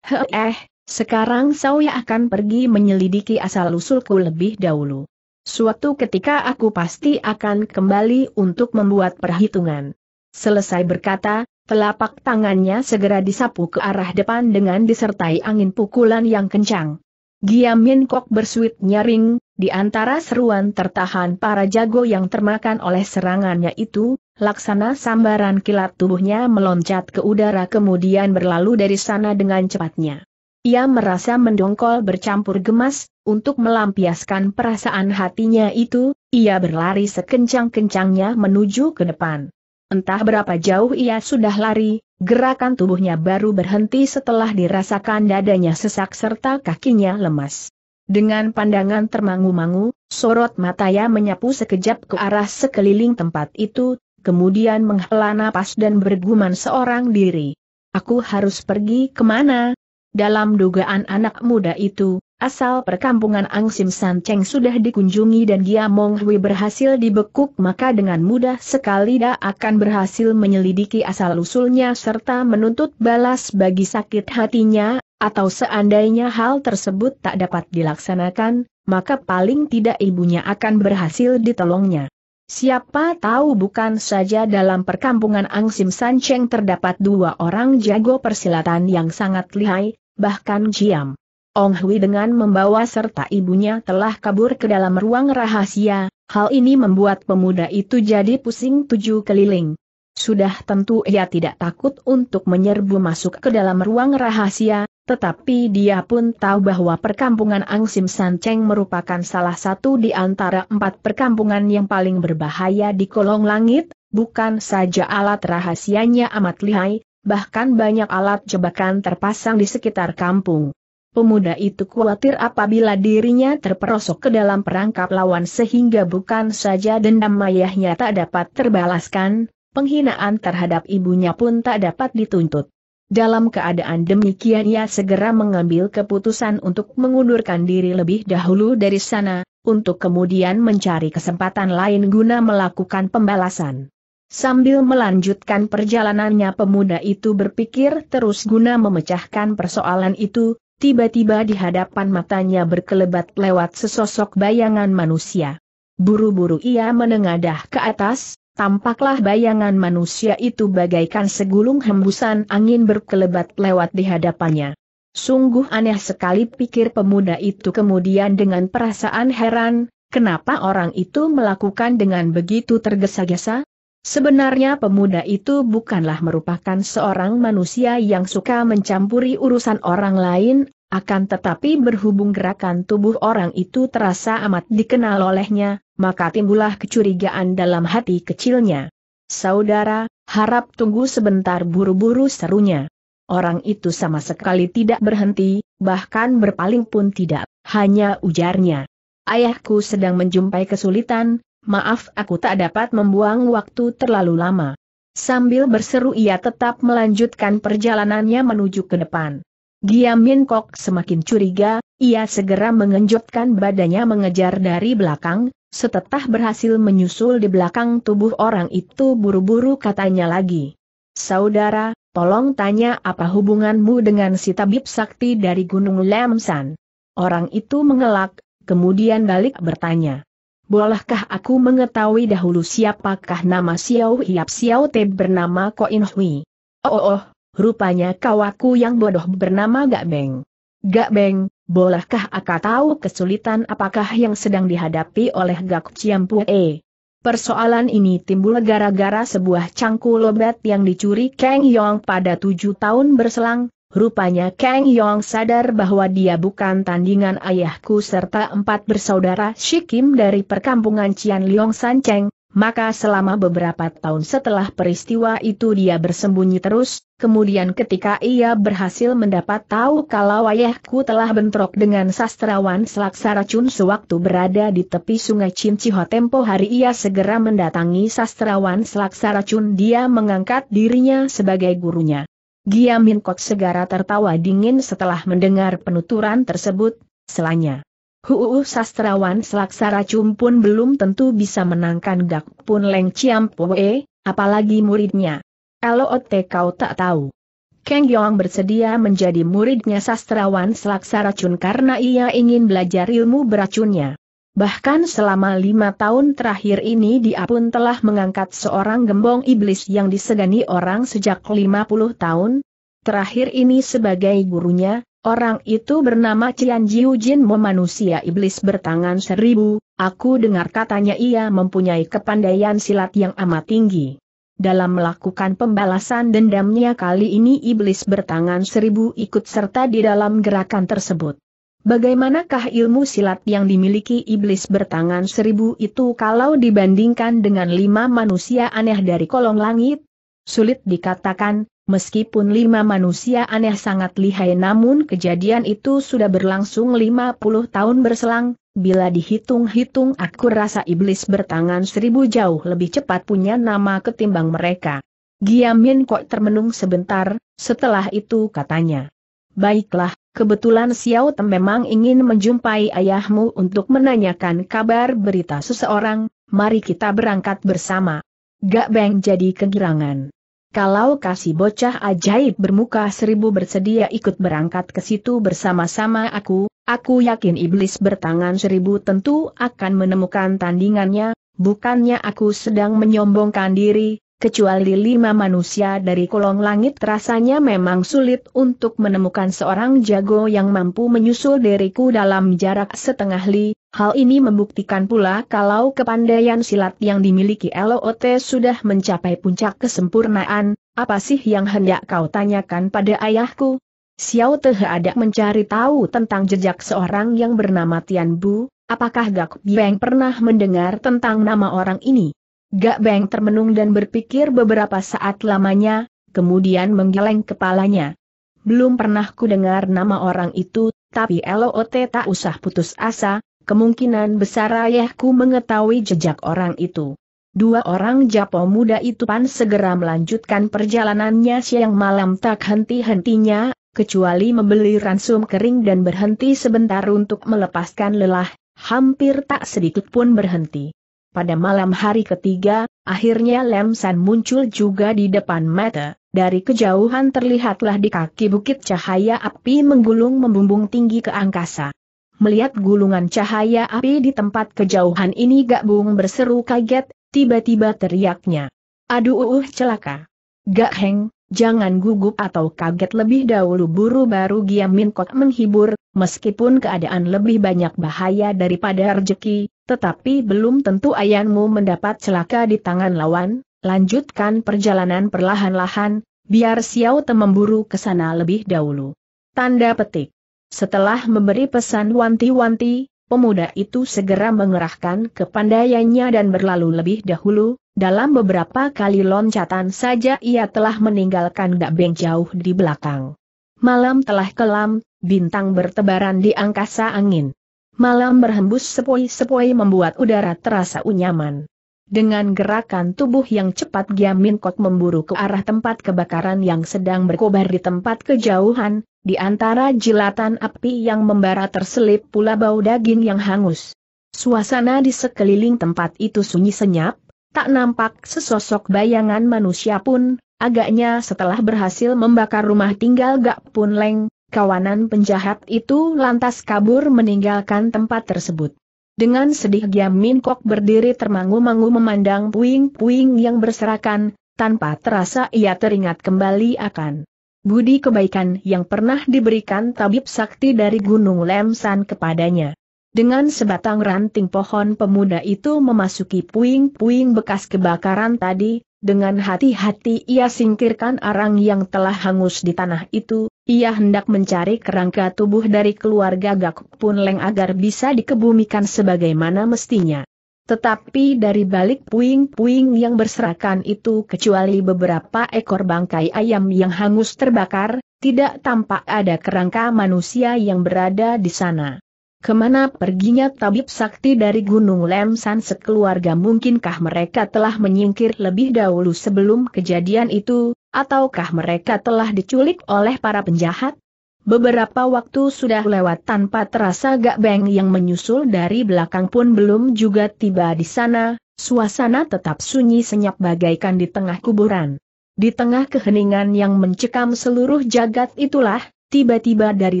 A: heeh, sekarang Sauya akan pergi menyelidiki asal-usulku lebih dahulu. Suatu ketika aku pasti akan kembali untuk membuat perhitungan. Selesai berkata, telapak tangannya segera disapu ke arah depan dengan disertai angin pukulan yang kencang. Giam Min Kok bersuit nyaring, di antara seruan tertahan para jago yang termakan oleh serangannya itu, laksana sambaran kilat tubuhnya meloncat ke udara kemudian berlalu dari sana dengan cepatnya. Ia merasa mendongkol bercampur gemas, untuk melampiaskan perasaan hatinya itu, ia berlari sekencang-kencangnya menuju ke depan. Entah berapa jauh ia sudah lari, gerakan tubuhnya baru berhenti setelah dirasakan dadanya sesak serta kakinya lemas. Dengan pandangan termangu-mangu, sorot mata matanya menyapu sekejap ke arah sekeliling tempat itu, kemudian menghela napas dan bergumam seorang diri. Aku harus pergi kemana, dalam dugaan anak muda itu, asal perkampungan Angsim San Cheng sudah dikunjungi dan Gia Mong Hui berhasil dibekuk maka dengan mudah sekali dia akan berhasil menyelidiki asal-usulnya serta menuntut balas bagi sakit hatinya, atau seandainya hal tersebut tak dapat dilaksanakan, maka paling tidak ibunya akan berhasil ditolongnya. Siapa tahu bukan saja dalam perkampungan Angsim Cheng terdapat dua orang jago persilatan yang sangat lihai, bahkan Jiam. Ong Hui dengan membawa serta ibunya telah kabur ke dalam ruang rahasia, hal ini membuat pemuda itu jadi pusing tujuh keliling. Sudah tentu ia tidak takut untuk menyerbu masuk ke dalam ruang rahasia, tetapi dia pun tahu bahwa perkampungan Sim San Cheng merupakan salah satu di antara empat perkampungan yang paling berbahaya di kolong langit, bukan saja alat rahasianya amat lihai, bahkan banyak alat jebakan terpasang di sekitar kampung. Pemuda itu khawatir apabila dirinya terperosok ke dalam perangkap lawan sehingga bukan saja dendam mayahnya tak dapat terbalaskan, penghinaan terhadap ibunya pun tak dapat dituntut. Dalam keadaan demikian ia segera mengambil keputusan untuk mengundurkan diri lebih dahulu dari sana, untuk kemudian mencari kesempatan lain guna melakukan pembalasan. Sambil melanjutkan perjalanannya pemuda itu berpikir terus guna memecahkan persoalan itu, tiba-tiba di hadapan matanya berkelebat lewat sesosok bayangan manusia. Buru-buru ia menengadah ke atas, Tampaklah bayangan manusia itu bagaikan segulung hembusan angin berkelebat lewat di hadapannya. Sungguh aneh sekali pikir pemuda itu kemudian dengan perasaan heran, kenapa orang itu melakukan dengan begitu tergesa-gesa? Sebenarnya pemuda itu bukanlah merupakan seorang manusia yang suka mencampuri urusan orang lain, akan tetapi berhubung gerakan tubuh orang itu terasa amat dikenal olehnya, maka timbullah kecurigaan dalam hati kecilnya. Saudara, harap tunggu sebentar buru-buru serunya. Orang itu sama sekali tidak berhenti, bahkan berpaling pun tidak, hanya ujarnya. Ayahku sedang menjumpai kesulitan, maaf aku tak dapat membuang waktu terlalu lama. Sambil berseru ia tetap melanjutkan perjalanannya menuju ke depan. Giam Min Kok semakin curiga, ia segera mengenjotkan badannya mengejar dari belakang, setetah berhasil menyusul di belakang tubuh orang itu buru-buru katanya lagi. Saudara, tolong tanya apa hubunganmu dengan si tabib sakti dari Gunung Lemsan. Orang itu mengelak, kemudian balik bertanya. Bolehkah aku mengetahui dahulu siapakah nama Xiao Hiap Xiao Te bernama Koin Hui? Oh, oh, oh rupanya kawaku yang bodoh bernama Gak Beng. Gak Beng, bolehkah aku tahu kesulitan apakah yang sedang dihadapi oleh Gak Ciampue? Persoalan ini timbul gara-gara sebuah cangkul obat yang dicuri Kang Yong pada tujuh tahun berselang. Rupanya Kang Yong sadar bahwa dia bukan tandingan ayahku serta empat bersaudara Shikim dari perkampungan Cian Liong San Cheng, maka selama beberapa tahun setelah peristiwa itu dia bersembunyi terus, kemudian ketika ia berhasil mendapat tahu kalau ayahku telah bentrok dengan sastrawan Selaksara Chun sewaktu berada di tepi sungai Cinciho tempo hari ia segera mendatangi sastrawan Selaksara Chun dia mengangkat dirinya sebagai gurunya. Gia Min segera tertawa dingin setelah mendengar penuturan tersebut, selanya. Huu sastrawan selaksara cum pun belum tentu bisa menangkan Gak Pun Leng ciam Poe, apalagi muridnya. Lot kau tak tahu. Kang Yong bersedia menjadi muridnya sastrawan selaksa racun karena ia ingin belajar ilmu beracunnya. Bahkan selama lima tahun terakhir ini dia pun telah mengangkat seorang gembong iblis yang disegani orang sejak lima puluh tahun, terakhir ini sebagai gurunya, Orang itu bernama Cian Jiu Jin manusia iblis bertangan seribu, aku dengar katanya ia mempunyai kepandaian silat yang amat tinggi. Dalam melakukan pembalasan dendamnya kali ini iblis bertangan seribu ikut serta di dalam gerakan tersebut. Bagaimanakah ilmu silat yang dimiliki iblis bertangan seribu itu kalau dibandingkan dengan lima manusia aneh dari kolong langit? Sulit dikatakan, Meskipun lima manusia aneh sangat lihai namun kejadian itu sudah berlangsung 50 tahun berselang, bila dihitung-hitung aku rasa iblis bertangan seribu jauh lebih cepat punya nama ketimbang mereka. Giamin kok termenung sebentar, setelah itu katanya. Baiklah, kebetulan Xiao Tem memang ingin menjumpai ayahmu untuk menanyakan kabar berita seseorang, mari kita berangkat bersama. Gak Beng jadi kegirangan. Kalau kasih bocah ajaib bermuka seribu bersedia ikut berangkat ke situ bersama-sama aku, aku yakin iblis bertangan seribu tentu akan menemukan tandingannya, bukannya aku sedang menyombongkan diri, kecuali lima manusia dari kolong langit rasanya memang sulit untuk menemukan seorang jago yang mampu menyusul diriku dalam jarak setengah li, Hal ini membuktikan pula kalau kepandaian silat yang dimiliki LOT sudah mencapai puncak kesempurnaan, apa sih yang hendak kau tanyakan pada ayahku? Xiao Te ada mencari tahu tentang jejak seorang yang bernama Tian Bu, apakah Gak Beng pernah mendengar tentang nama orang ini? Gak Beng termenung dan berpikir beberapa saat lamanya, kemudian menggeleng kepalanya. Belum pernah ku dengar nama orang itu, tapi LOT tak usah putus asa, kemungkinan besar ayahku mengetahui jejak orang itu. Dua orang Japo muda itu pan segera melanjutkan perjalanannya siang malam tak henti-hentinya, kecuali membeli ransum kering dan berhenti sebentar untuk melepaskan lelah, hampir tak sedikit pun berhenti. Pada malam hari ketiga, akhirnya Lem San muncul juga di depan mata, dari kejauhan terlihatlah di kaki bukit cahaya api menggulung membumbung tinggi ke angkasa melihat gulungan cahaya api di tempat kejauhan ini gak bung berseru kaget, tiba-tiba teriaknya. Aduh uh, uh, celaka. Gak Heng, jangan gugup atau kaget lebih dahulu buru baru Min kok menghibur, meskipun keadaan lebih banyak bahaya daripada rejeki, tetapi belum tentu ayahmu mendapat celaka di tangan lawan, lanjutkan perjalanan perlahan-lahan, biar Xiao Te memburu ke sana lebih dahulu. Tanda petik. Setelah memberi pesan wanti-wanti, pemuda itu segera mengerahkan kepandaiannya dan berlalu lebih dahulu, dalam beberapa kali loncatan saja ia telah meninggalkan gabeng jauh di belakang. Malam telah kelam, bintang bertebaran di angkasa angin. Malam berhembus sepoi-sepoi membuat udara terasa unyaman. Dengan gerakan tubuh yang cepat Kot memburu ke arah tempat kebakaran yang sedang berkobar di tempat kejauhan, di antara jilatan api yang membara terselip pula bau daging yang hangus. Suasana di sekeliling tempat itu sunyi senyap, tak nampak sesosok bayangan manusia pun, agaknya setelah berhasil membakar rumah tinggal Gak Pun Leng, kawanan penjahat itu lantas kabur meninggalkan tempat tersebut. Dengan sedih Giam Min Kok berdiri termangu-mangu memandang puing-puing yang berserakan, tanpa terasa ia teringat kembali akan budi kebaikan yang pernah diberikan tabib sakti dari Gunung Lemsan kepadanya. Dengan sebatang ranting pohon pemuda itu memasuki puing-puing bekas kebakaran tadi, dengan hati-hati ia singkirkan arang yang telah hangus di tanah itu, ia hendak mencari kerangka tubuh dari keluarga pun Leng agar bisa dikebumikan sebagaimana mestinya. Tetapi dari balik puing-puing yang berserakan itu kecuali beberapa ekor bangkai ayam yang hangus terbakar, tidak tampak ada kerangka manusia yang berada di sana. Kemana perginya tabib sakti dari Gunung Lemsan? sekeluarga keluarga mungkinkah mereka telah menyingkir lebih dahulu sebelum kejadian itu, ataukah mereka telah diculik oleh para penjahat? Beberapa waktu sudah lewat tanpa terasa Gak Beng yang menyusul dari belakang pun belum juga tiba di sana, suasana tetap sunyi senyap bagaikan di tengah kuburan. Di tengah keheningan yang mencekam seluruh jagat itulah, tiba-tiba dari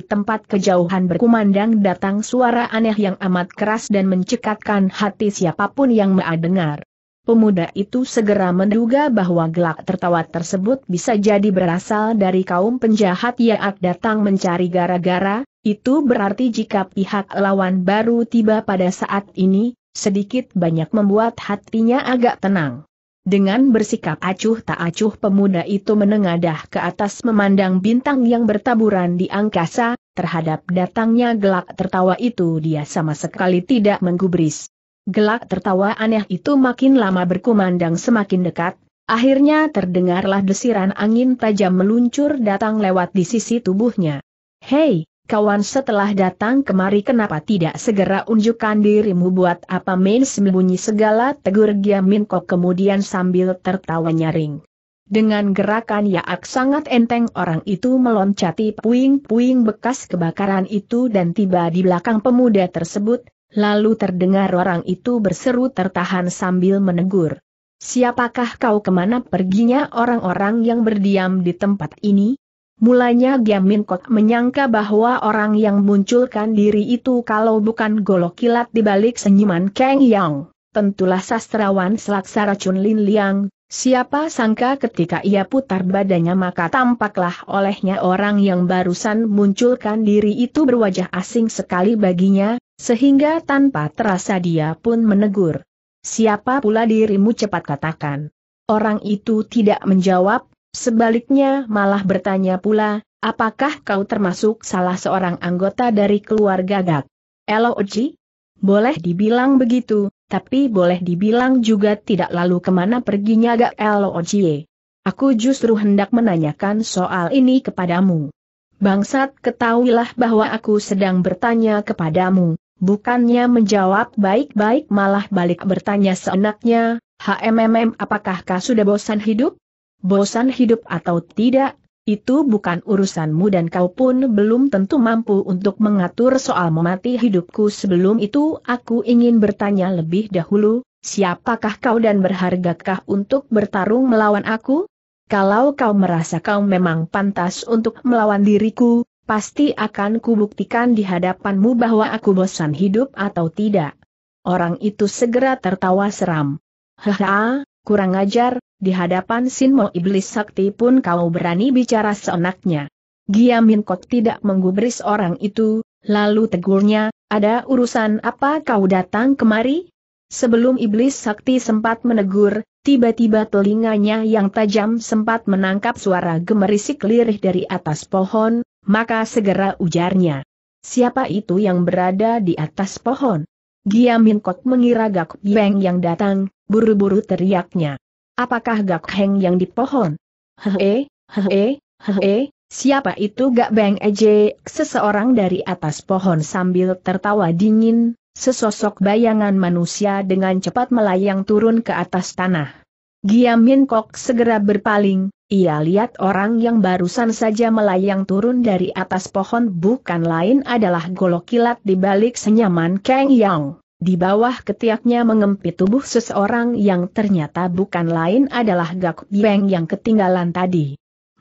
A: tempat kejauhan berkumandang datang suara aneh yang amat keras dan mencekatkan hati siapapun yang mendengar. Pemuda itu segera menduga bahwa gelak tertawa tersebut bisa jadi berasal dari kaum penjahat yang datang mencari gara-gara, itu berarti jika pihak lawan baru tiba pada saat ini, sedikit banyak membuat hatinya agak tenang. Dengan bersikap acuh tak acuh pemuda itu menengadah ke atas memandang bintang yang bertaburan di angkasa, terhadap datangnya gelak tertawa itu dia sama sekali tidak menggubris. Gelak tertawa aneh itu makin lama berkumandang semakin dekat, akhirnya terdengarlah desiran angin tajam meluncur datang lewat di sisi tubuhnya. Hei, kawan setelah datang kemari kenapa tidak segera unjukkan dirimu buat apa main sembunyi segala tegur Gia kok kemudian sambil tertawa nyaring. Dengan gerakan yaak sangat enteng orang itu meloncati puing-puing bekas kebakaran itu dan tiba di belakang pemuda tersebut, Lalu terdengar orang itu berseru tertahan sambil menegur. Siapakah kau kemana perginya orang-orang yang berdiam di tempat ini? Mulanya Giamin Kok menyangka bahwa orang yang munculkan diri itu kalau bukan golok kilat di balik senyuman Kang Yang, tentulah sastrawan selaksara Chun Lin Liang, siapa sangka ketika ia putar badannya maka tampaklah olehnya orang yang barusan munculkan diri itu berwajah asing sekali baginya, sehingga tanpa terasa dia pun menegur. Siapa pula dirimu cepat katakan. Orang itu tidak menjawab, sebaliknya malah bertanya pula, apakah kau termasuk salah seorang anggota dari keluarga Gak? Eloji? Boleh dibilang begitu, tapi boleh dibilang juga tidak lalu kemana perginya Gak Eloji. Aku justru hendak menanyakan soal ini kepadamu. Bangsat ketahuilah bahwa aku sedang bertanya kepadamu, Bukannya menjawab baik-baik malah balik bertanya seenaknya, HMMM apakah kau sudah bosan hidup? Bosan hidup atau tidak, itu bukan urusanmu dan kau pun belum tentu mampu untuk mengatur soal memati hidupku sebelum itu aku ingin bertanya lebih dahulu, siapakah kau dan berhargakah untuk bertarung melawan aku? Kalau kau merasa kau memang pantas untuk melawan diriku, pasti akan kubuktikan di hadapanmu bahwa aku bosan hidup atau tidak. Orang itu segera tertawa seram. Haha, kurang ajar, di hadapan Sinmo Iblis Sakti pun kau berani bicara seenaknya. Giamin kok tidak menggubris orang itu, lalu tegurnya, ada urusan apa kau datang kemari? Sebelum iblis sakti sempat menegur, tiba-tiba telinganya yang tajam sempat menangkap suara gemerisik lirih dari atas pohon, maka segera ujarnya. Siapa itu yang berada di atas pohon? Gia Min Kok mengira Gak Beng yang datang, buru-buru teriaknya. Apakah Gak Heng yang di pohon? Hehe, eh, hehe, eh, hehe, eh. siapa itu Gak Beng Eje? Seseorang dari atas pohon sambil tertawa dingin, Sesosok bayangan manusia dengan cepat melayang turun ke atas tanah. Giam Kok segera berpaling, ia lihat orang yang barusan saja melayang turun dari atas pohon bukan lain adalah golok kilat di balik senyaman Kang Yang. Di bawah ketiaknya mengempit tubuh seseorang yang ternyata bukan lain adalah Gak Beng yang ketinggalan tadi.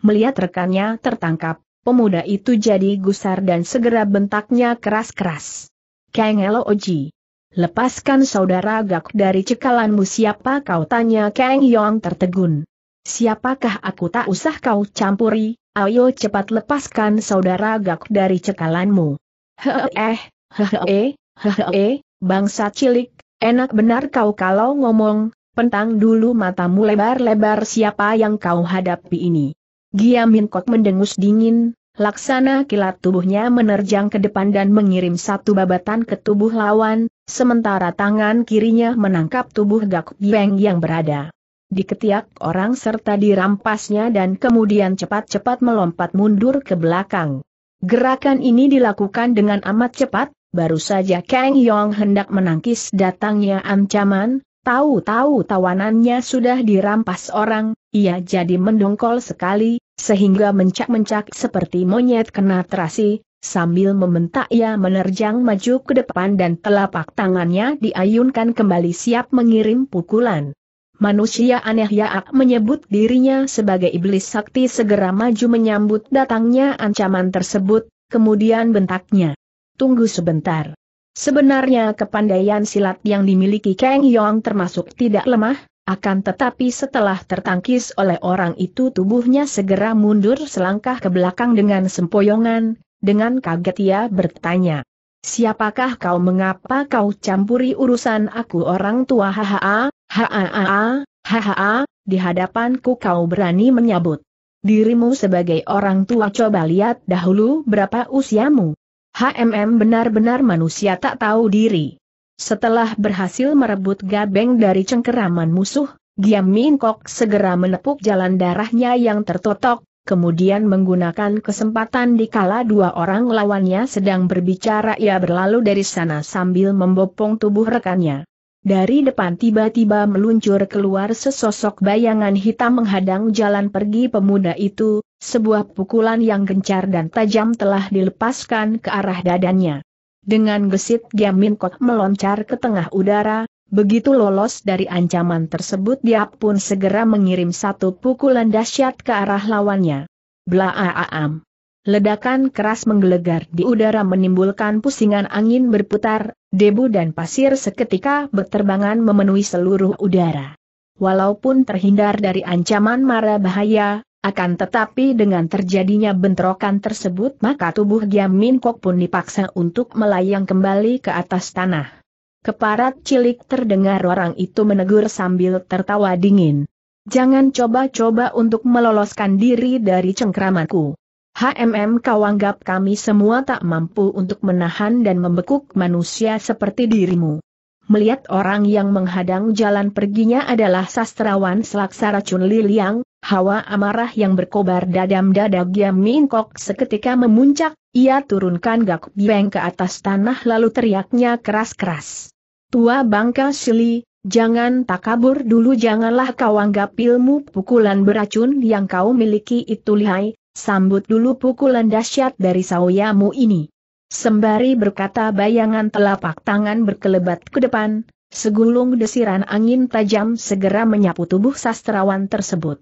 A: Melihat rekannya tertangkap, pemuda itu jadi gusar dan segera bentaknya keras-keras. Kang Oji, Lepaskan saudara gak dari cekalanmu siapa kau tanya Kang Yong tertegun. Siapakah aku tak usah kau campuri, ayo cepat lepaskan saudara gak dari cekalanmu. Heeh, hehe, eh, hehe, eh, bangsa cilik, enak benar kau kalau ngomong, pentang dulu matamu lebar-lebar siapa yang kau hadapi ini. Giamin Kok mendengus dingin, Laksana kilat tubuhnya menerjang ke depan dan mengirim satu babatan ke tubuh lawan, sementara tangan kirinya menangkap tubuh Gak Beng yang berada di ketiak orang serta dirampasnya dan kemudian cepat-cepat melompat mundur ke belakang. Gerakan ini dilakukan dengan amat cepat, baru saja Kang Yong hendak menangkis datangnya ancaman, tahu-tahu tawanannya sudah dirampas orang, ia jadi mendongkol sekali, sehingga mencak-mencak seperti monyet kena terasi, sambil membentak ia menerjang maju ke depan dan telapak tangannya diayunkan kembali siap mengirim pukulan. Manusia aneh Yaak menyebut dirinya sebagai iblis sakti segera maju menyambut datangnya ancaman tersebut, kemudian bentaknya. Tunggu sebentar. Sebenarnya kepandaian silat yang dimiliki Kang Yong termasuk tidak lemah, akan tetapi setelah tertangkis oleh orang itu tubuhnya segera mundur selangkah ke belakang dengan sempoyongan, dengan kaget ia bertanya. Siapakah kau mengapa kau campuri urusan aku orang tua Hahaha, hahaha, hahaha. di hadapanku kau berani menyabut Dirimu sebagai orang tua coba lihat dahulu berapa usiamu. HMM benar-benar manusia tak tahu diri. Setelah berhasil merebut gabeng dari cengkeraman musuh, Giam Min Kok segera menepuk jalan darahnya yang tertotok, kemudian menggunakan kesempatan di kala dua orang lawannya sedang berbicara ia berlalu dari sana sambil membopong tubuh rekannya. Dari depan tiba-tiba meluncur keluar sesosok bayangan hitam menghadang jalan pergi pemuda itu, sebuah pukulan yang gencar dan tajam telah dilepaskan ke arah dadanya. Dengan gesit Giamin Kot meloncar ke tengah udara, begitu lolos dari ancaman tersebut dia pun segera mengirim satu pukulan dahsyat ke arah lawannya. Blaaam. Ledakan keras menggelegar di udara menimbulkan pusingan angin berputar, debu dan pasir seketika berterbangan memenuhi seluruh udara. Walaupun terhindar dari ancaman mara bahaya, akan tetapi dengan terjadinya bentrokan tersebut maka tubuh Giam Min Kok pun dipaksa untuk melayang kembali ke atas tanah. Keparat cilik terdengar orang itu menegur sambil tertawa dingin. Jangan coba-coba untuk meloloskan diri dari cengkramanku. HMM kau anggap kami semua tak mampu untuk menahan dan membekuk manusia seperti dirimu. Melihat orang yang menghadang jalan perginya adalah sastrawan Selaksara Chun Li Liang, Hawa amarah yang berkobar dadam dada Giam Min Kok seketika memuncak, ia turunkan Gak beng ke atas tanah lalu teriaknya keras-keras. Tua bangka Sili, jangan tak kabur dulu janganlah kau anggap ilmu pukulan beracun yang kau miliki itu lihai, sambut dulu pukulan dahsyat dari sawyamu ini. Sembari berkata bayangan telapak tangan berkelebat ke depan, segulung desiran angin tajam segera menyapu tubuh sastrawan tersebut.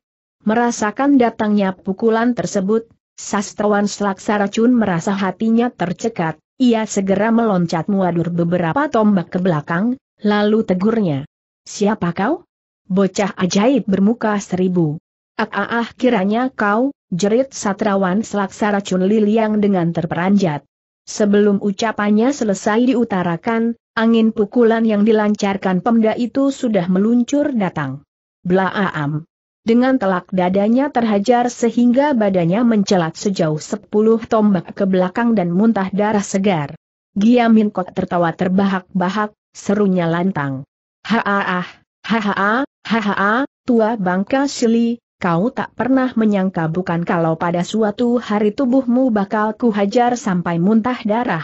A: Merasakan datangnya pukulan tersebut, sastrawan selaksa racun merasa hatinya tercekat, ia segera meloncat muadur beberapa tombak ke belakang, lalu tegurnya. Siapa kau? Bocah ajaib bermuka seribu. Ah, ah, ah kiranya kau, jerit satrawan selaksa racun liliang dengan terperanjat. Sebelum ucapannya selesai diutarakan, angin pukulan yang dilancarkan pemda itu sudah meluncur datang. am. Dengan telak dadanya terhajar sehingga badannya mencelat sejauh sepuluh tombak ke belakang dan muntah darah segar. Giamin Kok tertawa terbahak-bahak, serunya lantang. Haa, haa, haa, tua bangka sili, kau tak pernah menyangka bukan kalau pada suatu hari tubuhmu bakal kuhajar sampai muntah darah.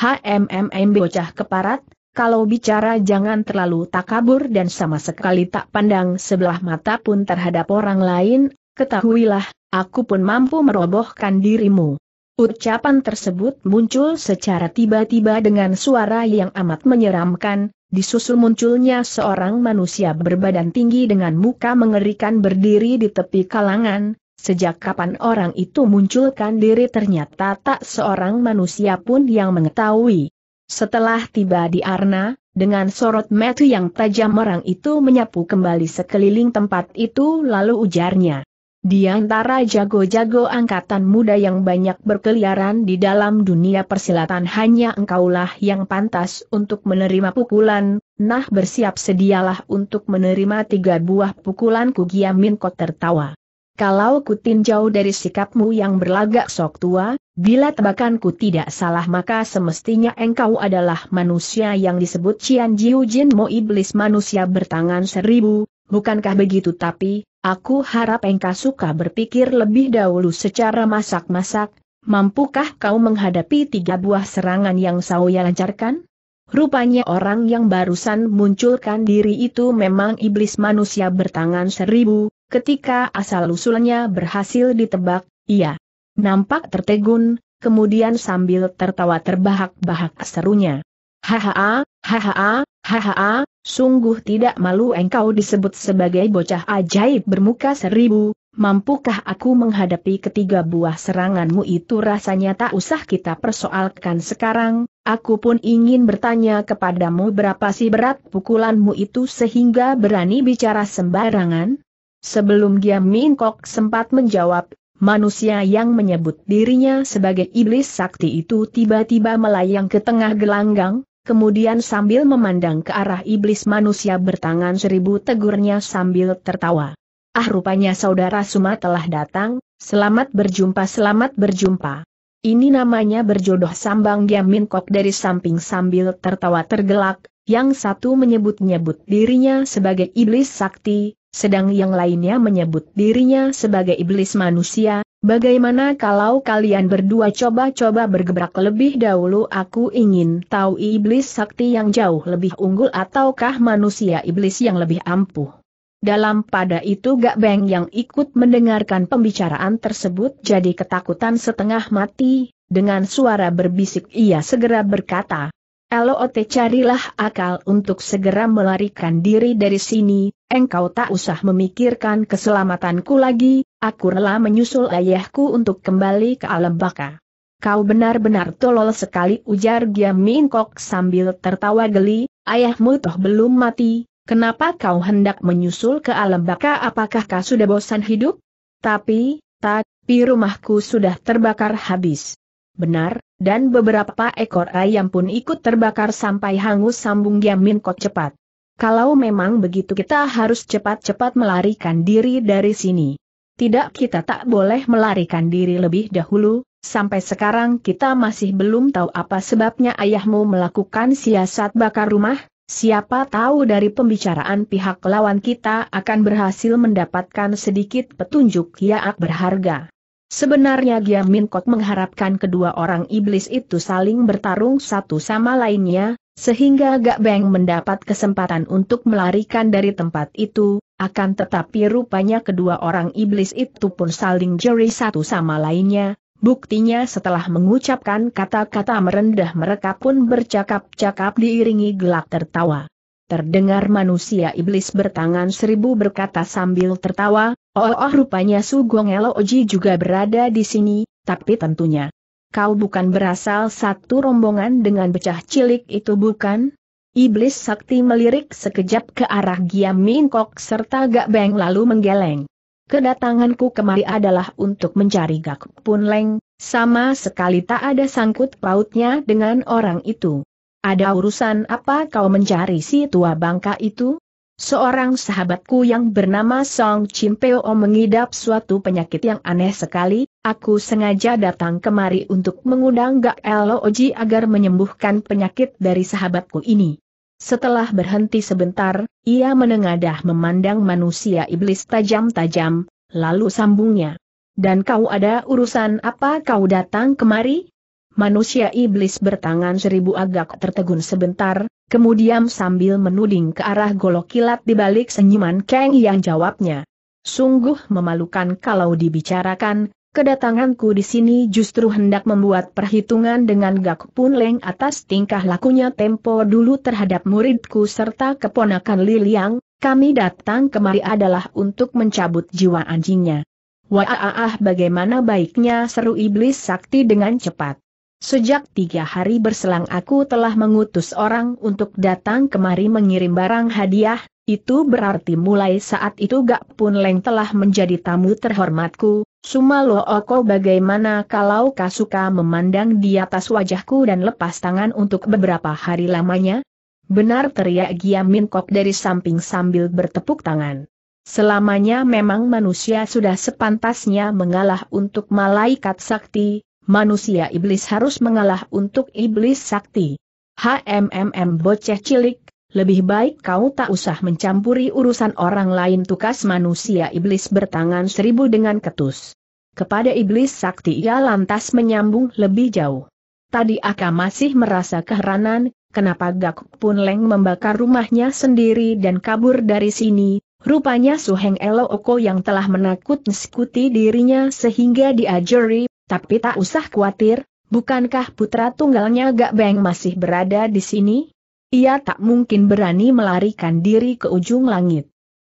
A: HMMM bocah keparat, kalau bicara jangan terlalu takabur dan sama sekali tak pandang sebelah mata pun terhadap orang lain, ketahuilah, aku pun mampu merobohkan dirimu. Ucapan tersebut muncul secara tiba-tiba dengan suara yang amat menyeramkan, disusul munculnya seorang manusia berbadan tinggi dengan muka mengerikan berdiri di tepi kalangan, Sejak kapan orang itu munculkan diri ternyata tak seorang manusia pun yang mengetahui. Setelah tiba di Arna, dengan sorot metu yang tajam orang itu menyapu kembali sekeliling tempat itu lalu ujarnya. Di antara jago-jago angkatan muda yang banyak berkeliaran di dalam dunia persilatan hanya engkaulah yang pantas untuk menerima pukulan, nah bersiap sedialah untuk menerima tiga buah pukulan Kugia Minko tertawa. Kalau kutinjau dari sikapmu yang berlagak sok tua, bila tebakanku tidak salah maka semestinya engkau adalah manusia yang disebut Cian Jiu Jin Mo Iblis manusia bertangan seribu, bukankah begitu tapi, aku harap engkau suka berpikir lebih dahulu secara masak-masak, mampukah kau menghadapi tiga buah serangan yang saya lancarkan? Rupanya orang yang barusan munculkan diri itu memang iblis manusia bertangan seribu, Ketika asal-usulnya berhasil ditebak, ia nampak tertegun, kemudian sambil tertawa terbahak-bahak serunya. Hahaha, hahaha, hahaha, sungguh tidak malu engkau disebut sebagai bocah ajaib bermuka seribu, mampukah aku menghadapi ketiga buah seranganmu itu rasanya tak usah kita persoalkan sekarang, aku pun ingin bertanya kepadamu berapa sih berat pukulanmu itu sehingga berani bicara sembarangan? Sebelum Giam dia Kok sempat menjawab, manusia yang menyebut dirinya sebagai iblis sakti itu tiba-tiba melayang ke tengah gelanggang, kemudian sambil memandang ke arah iblis manusia bertangan seribu tegurnya sambil tertawa. Ah rupanya saudara Suma telah datang, selamat berjumpa selamat berjumpa. Ini namanya berjodoh sambang Giam Min Kok dari samping sambil tertawa tergelak, yang satu menyebut-nyebut dirinya sebagai iblis sakti, sedang yang lainnya menyebut dirinya sebagai iblis manusia, bagaimana kalau kalian berdua coba-coba bergebrak lebih dahulu aku ingin tahu iblis sakti yang jauh lebih unggul ataukah manusia iblis yang lebih ampuh. Dalam pada itu Gak Beng yang ikut mendengarkan pembicaraan tersebut jadi ketakutan setengah mati, dengan suara berbisik ia segera berkata, LOT carilah akal untuk segera melarikan diri dari sini, engkau tak usah memikirkan keselamatanku lagi, aku rela menyusul ayahku untuk kembali ke alam baka. Kau benar-benar tolol sekali ujar Min Mingkok sambil tertawa geli, ayahmu toh belum mati, kenapa kau hendak menyusul ke alam baka apakah kau sudah bosan hidup? Tapi, tapi rumahku sudah terbakar habis benar, dan beberapa ekor ayam pun ikut terbakar sampai hangus sambung Giamin kok cepat. Kalau memang begitu kita harus cepat-cepat melarikan diri dari sini. Tidak kita tak boleh melarikan diri lebih dahulu, sampai sekarang kita masih belum tahu apa sebabnya ayahmu melakukan siasat bakar rumah, siapa tahu dari pembicaraan pihak lawan kita akan berhasil mendapatkan sedikit petunjuk yaak berharga. Sebenarnya Giamin kok mengharapkan kedua orang iblis itu saling bertarung satu sama lainnya, sehingga Gak Beng mendapat kesempatan untuk melarikan dari tempat itu, akan tetapi rupanya kedua orang iblis itu pun saling jeri satu sama lainnya, Buktinya setelah mengucapkan kata-kata merendah mereka pun bercakap-cakap diiringi gelak tertawa. Terdengar manusia iblis bertangan seribu berkata sambil tertawa, Oh, oh rupanya Su Gong Eloji juga berada di sini, tapi tentunya. Kau bukan berasal satu rombongan dengan becah cilik itu bukan? Iblis sakti melirik sekejap ke arah Giam Min serta Gak Beng lalu menggeleng. Kedatanganku kemari adalah untuk mencari Gak Pun Leng, sama sekali tak ada sangkut pautnya dengan orang itu. Ada urusan apa kau mencari si tua bangka itu? Seorang sahabatku yang bernama Song Chimpeo mengidap suatu penyakit yang aneh sekali, aku sengaja datang kemari untuk mengundang Gak Oji agar menyembuhkan penyakit dari sahabatku ini. Setelah berhenti sebentar, ia menengadah memandang manusia iblis tajam-tajam, lalu sambungnya. Dan kau ada urusan apa kau datang kemari? manusia iblis bertangan seribu agak tertegun sebentar, kemudian sambil menuding ke arah golok kilat di balik senyuman Kang yang jawabnya. Sungguh memalukan kalau dibicarakan, kedatanganku di sini justru hendak membuat perhitungan dengan Gak Pun Leng atas tingkah lakunya tempo dulu terhadap muridku serta keponakan Liliang, kami datang kemari adalah untuk mencabut jiwa anjingnya. Wah ah, ah, ah, bagaimana baiknya seru iblis sakti dengan cepat. Sejak tiga hari berselang aku telah mengutus orang untuk datang kemari mengirim barang hadiah, itu berarti mulai saat itu Gak Pun Leng telah menjadi tamu terhormatku, Sumalo Oko bagaimana kalau Kasuka memandang di atas wajahku dan lepas tangan untuk beberapa hari lamanya? Benar teriak Giam Min Kok dari samping sambil bertepuk tangan. Selamanya memang manusia sudah sepantasnya mengalah untuk malaikat sakti, manusia iblis harus mengalah untuk iblis sakti. HMMM bocah cilik, lebih baik kau tak usah mencampuri urusan orang lain tukas manusia iblis bertangan seribu dengan ketus. Kepada iblis sakti ia lantas menyambung lebih jauh. Tadi Aka masih merasa keheranan, kenapa Gakuk Pun Leng membakar rumahnya sendiri dan kabur dari sini, Rupanya Suheng Elo Oko yang telah menakut nakuti dirinya sehingga diajari tapi tak usah khawatir, bukankah putra tunggalnya Gak Beng masih berada di sini? Ia tak mungkin berani melarikan diri ke ujung langit.